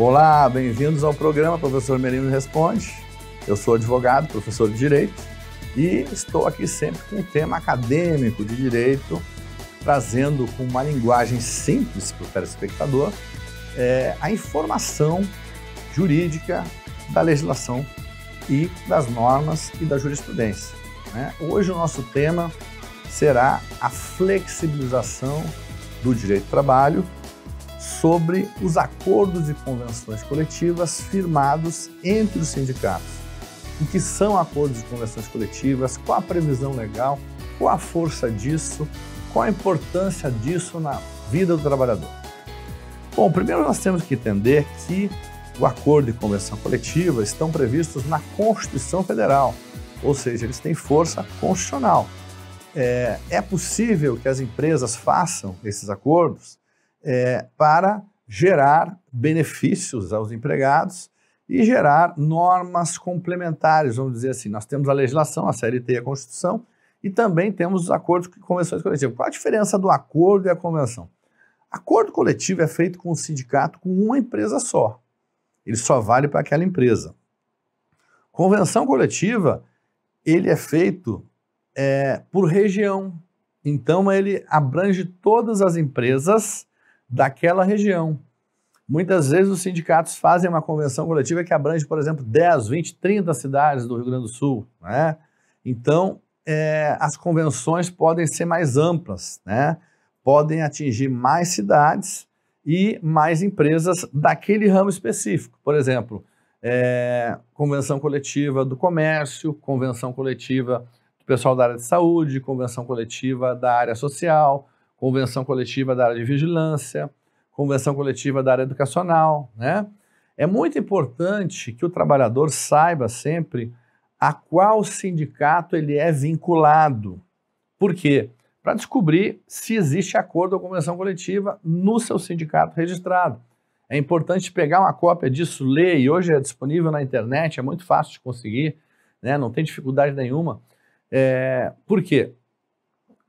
Olá, bem-vindos ao programa Professor Merino Responde. Eu sou advogado, professor de Direito e estou aqui sempre com um tema acadêmico de Direito, trazendo com uma linguagem simples para o telespectador é, a informação jurídica da legislação e das normas e da jurisprudência. Né? Hoje o nosso tema será a flexibilização do direito do trabalho sobre os acordos e convenções coletivas firmados entre os sindicatos. O que são acordos e convenções coletivas, qual a previsão legal, qual a força disso, qual a importância disso na vida do trabalhador. Bom, primeiro nós temos que entender que o acordo e convenção coletiva estão previstos na Constituição Federal, ou seja, eles têm força constitucional. É, é possível que as empresas façam esses acordos é, para gerar benefícios aos empregados e gerar normas complementares, vamos dizer assim. Nós temos a legislação, a CLT e a Constituição, e também temos os acordos e convenções coletivas. Qual a diferença do acordo e a convenção? Acordo coletivo é feito com o um sindicato com uma empresa só. Ele só vale para aquela empresa. Convenção coletiva, ele é feito é, por região. Então, ele abrange todas as empresas daquela região. Muitas vezes os sindicatos fazem uma convenção coletiva que abrange, por exemplo, 10, 20, 30 cidades do Rio Grande do Sul. Né? Então, é, as convenções podem ser mais amplas, né? podem atingir mais cidades e mais empresas daquele ramo específico. Por exemplo, é, convenção coletiva do comércio, convenção coletiva do pessoal da área de saúde, convenção coletiva da área social, convenção coletiva da área de vigilância, convenção coletiva da área educacional, né? É muito importante que o trabalhador saiba sempre a qual sindicato ele é vinculado. Por quê? Para descobrir se existe acordo ou convenção coletiva no seu sindicato registrado. É importante pegar uma cópia disso, ler, e hoje é disponível na internet, é muito fácil de conseguir, né? não tem dificuldade nenhuma. É, por quê?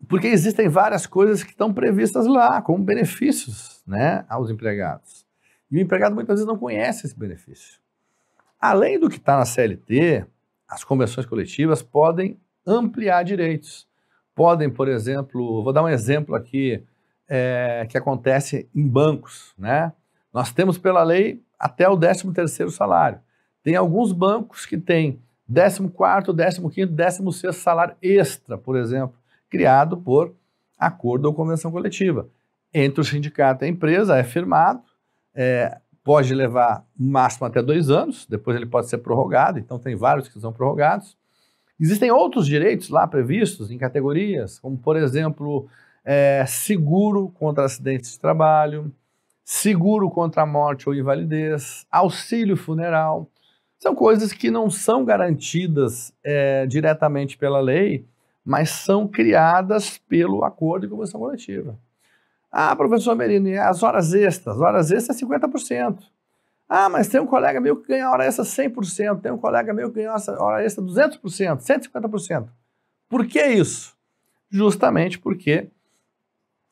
porque existem várias coisas que estão previstas lá, como benefícios né, aos empregados. E o empregado muitas vezes não conhece esse benefício. Além do que está na CLT, as convenções coletivas podem ampliar direitos. Podem, por exemplo, vou dar um exemplo aqui é, que acontece em bancos. Né? Nós temos pela lei até o 13º salário. Tem alguns bancos que têm 14º, 15º, 16º salário extra, por exemplo criado por acordo ou convenção coletiva. Entre o sindicato e a empresa é firmado, é, pode levar máximo até dois anos, depois ele pode ser prorrogado, então tem vários que são prorrogados. Existem outros direitos lá previstos em categorias, como por exemplo, é, seguro contra acidentes de trabalho, seguro contra a morte ou invalidez, auxílio funeral. São coisas que não são garantidas é, diretamente pela lei, mas são criadas pelo acordo de convenção coletiva. Ah, professor Merini, as horas extras. Horas extras é 50%. Ah, mas tem um colega meu que ganha hora extra 100%, tem um colega meu que ganha hora extra 200%, 150%. Por que isso? Justamente porque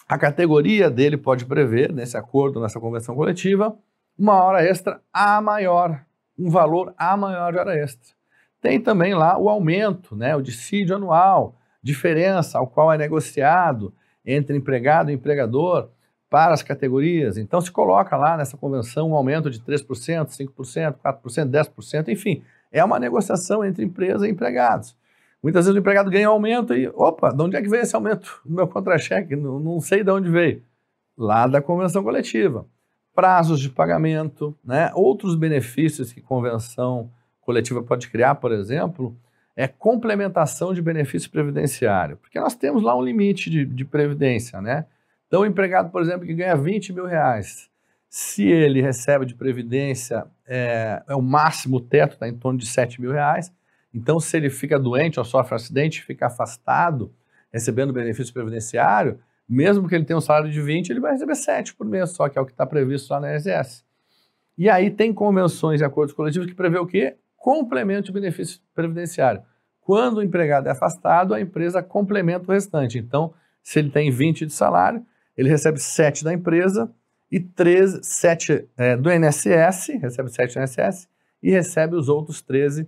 a categoria dele pode prever, nesse acordo, nessa convenção coletiva, uma hora extra a maior, um valor a maior de hora extra. Tem também lá o aumento, né, o dissídio anual, diferença ao qual é negociado entre empregado e empregador para as categorias. Então se coloca lá nessa convenção um aumento de 3%, 5%, 4%, 10%, enfim, é uma negociação entre empresa e empregados. Muitas vezes o empregado ganha um aumento e, opa, de onde é que veio esse aumento no meu contra-cheque? Não, não sei de onde veio. Lá da convenção coletiva. Prazos de pagamento, né? outros benefícios que convenção coletiva pode criar, por exemplo, é complementação de benefício previdenciário, porque nós temos lá um limite de, de previdência, né? Então, o um empregado, por exemplo, que ganha 20 mil reais, se ele recebe de previdência, é, é o máximo teto, está em torno de 7 mil reais. Então, se ele fica doente ou sofre um acidente, fica afastado, recebendo benefício previdenciário, mesmo que ele tenha um salário de 20, ele vai receber 7 por mês, só que é o que está previsto lá na INSS. E aí tem convenções e acordos coletivos que prevê o quê? complemento o benefício previdenciário. Quando o empregado é afastado, a empresa complementa o restante. Então, se ele tem 20 de salário, ele recebe 7 da empresa e 13, 7 é, do INSS, recebe 7 do INSS e recebe os outros 13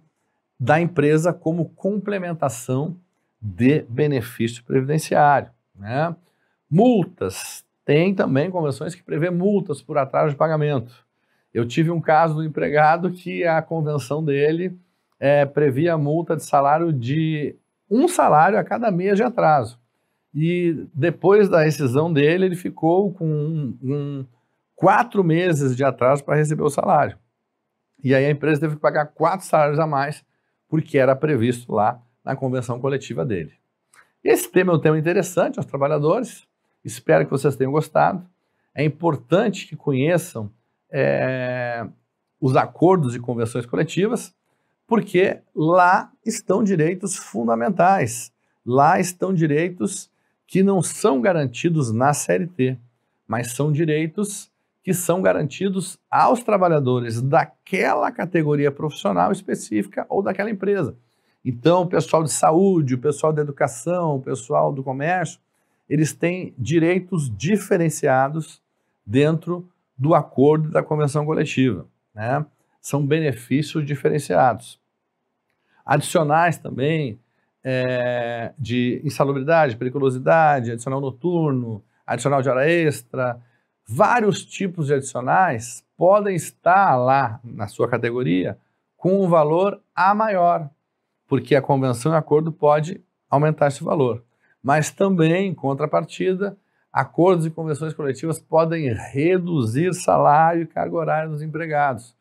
da empresa como complementação de benefício previdenciário. Né? Multas. Tem também convenções que prevê multas por atraso de pagamento. Eu tive um caso do empregado que a convenção dele é, previa multa de salário de um salário a cada mês de atraso. E depois da rescisão dele, ele ficou com um, um, quatro meses de atraso para receber o salário. E aí a empresa teve que pagar quatro salários a mais, porque era previsto lá na convenção coletiva dele. Esse tema é um tema interessante aos trabalhadores. Espero que vocês tenham gostado. É importante que conheçam é, os acordos e convenções coletivas, porque lá estão direitos fundamentais, lá estão direitos que não são garantidos na CLT, mas são direitos que são garantidos aos trabalhadores daquela categoria profissional específica ou daquela empresa. Então, o pessoal de saúde, o pessoal da educação, o pessoal do comércio, eles têm direitos diferenciados dentro do acordo da convenção coletiva. Né? São benefícios diferenciados. Adicionais também é, de insalubridade, periculosidade, adicional noturno, adicional de hora extra, vários tipos de adicionais podem estar lá na sua categoria com um valor A maior, porque a convenção e acordo pode aumentar esse valor. Mas também, em contrapartida, acordos e convenções coletivas podem reduzir salário e carga horária dos empregados.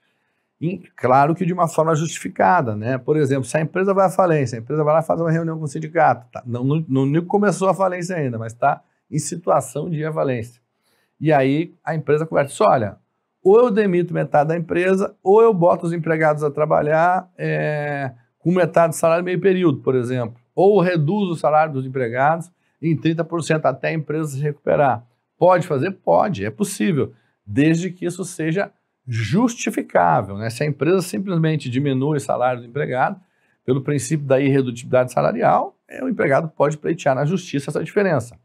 E, claro que de uma forma justificada, né? Por exemplo, se a empresa vai à falência, a empresa vai lá e faz uma reunião com o sindicato. Tá? Não, não, não começou a falência ainda, mas está em situação de ir à falência. E aí a empresa conversa: olha, ou eu demito metade da empresa, ou eu boto os empregados a trabalhar é, com metade do salário meio período, por exemplo. Ou reduzo o salário dos empregados, em 30% até a empresa se recuperar. Pode fazer? Pode, é possível, desde que isso seja justificável. Né? Se a empresa simplesmente diminui o salário do empregado, pelo princípio da irredutibilidade salarial, é, o empregado pode pleitear na justiça essa diferença.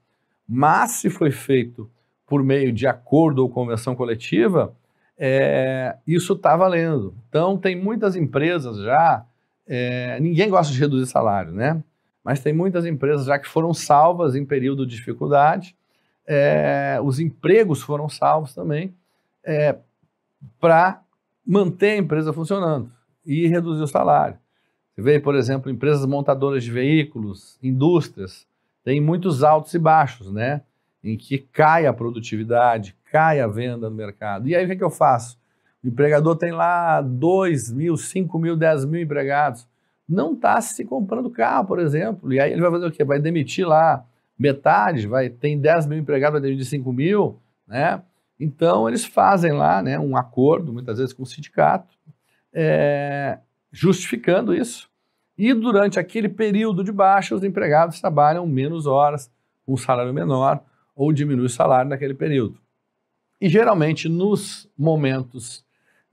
Mas se foi feito por meio de acordo ou convenção coletiva, é, isso está valendo. Então, tem muitas empresas já. É, ninguém gosta de reduzir salário, né? mas tem muitas empresas já que foram salvas em período de dificuldade, é, os empregos foram salvos também é, para manter a empresa funcionando e reduzir o salário. Você vê, por exemplo, empresas montadoras de veículos, indústrias, tem muitos altos e baixos, né? Em que cai a produtividade, cai a venda no mercado. E aí o que, é que eu faço? O empregador tem lá 2 mil, 5 mil, 10 mil empregados não está se comprando carro, por exemplo. E aí ele vai fazer o quê? Vai demitir lá metade, vai, tem 10 mil empregados, vai demitir 5 mil, né? Então eles fazem lá né, um acordo, muitas vezes com o sindicato, é, justificando isso. E durante aquele período de baixa, os empregados trabalham menos horas, um salário menor, ou diminui o salário naquele período. E geralmente, nos momentos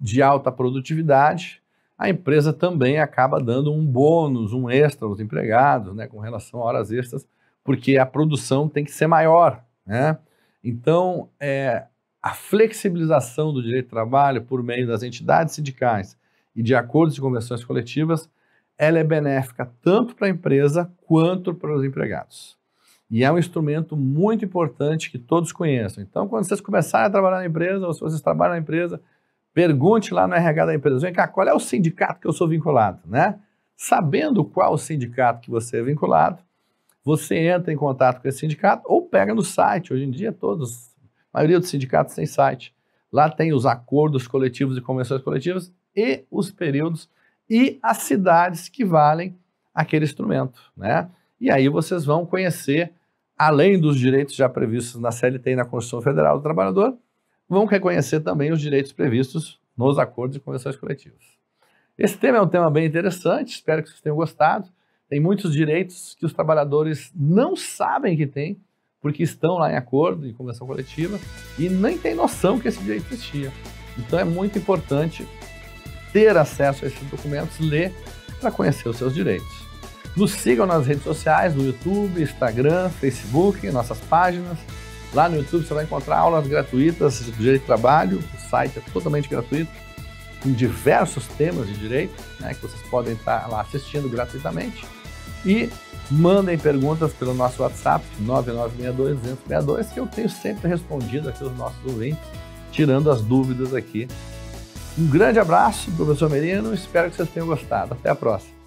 de alta produtividade, a empresa também acaba dando um bônus, um extra aos empregados, né, com relação a horas extras, porque a produção tem que ser maior. Né? Então, é, a flexibilização do direito de trabalho por meio das entidades sindicais e de acordos e convenções coletivas, ela é benéfica tanto para a empresa quanto para os empregados. E é um instrumento muito importante que todos conheçam. Então, quando vocês começarem a trabalhar na empresa, ou se vocês trabalham na empresa, Pergunte lá no RH da empresa, vem cá, qual é o sindicato que eu sou vinculado, né? Sabendo qual o sindicato que você é vinculado, você entra em contato com esse sindicato ou pega no site. Hoje em dia, todos, a maioria dos sindicatos tem site. Lá tem os acordos coletivos e convenções coletivas e os períodos e as cidades que valem aquele instrumento, né? E aí vocês vão conhecer, além dos direitos já previstos na CLT e na Constituição Federal do Trabalhador, vão reconhecer também os direitos previstos nos acordos e convenções coletivas. Esse tema é um tema bem interessante, espero que vocês tenham gostado. Tem muitos direitos que os trabalhadores não sabem que têm, porque estão lá em acordo, e convenção coletiva, e nem têm noção que esse direito existia. Então é muito importante ter acesso a esses documentos, ler para conhecer os seus direitos. Nos sigam nas redes sociais, no YouTube, Instagram, Facebook, nossas páginas. Lá no YouTube você vai encontrar aulas gratuitas de direito de trabalho, o site é totalmente gratuito, com diversos temas de direito, né, que vocês podem estar lá assistindo gratuitamente. E mandem perguntas pelo nosso WhatsApp, 9962 que eu tenho sempre respondido aqui os nossos ouvintes, tirando as dúvidas aqui. Um grande abraço, professor Merino, espero que vocês tenham gostado. Até a próxima.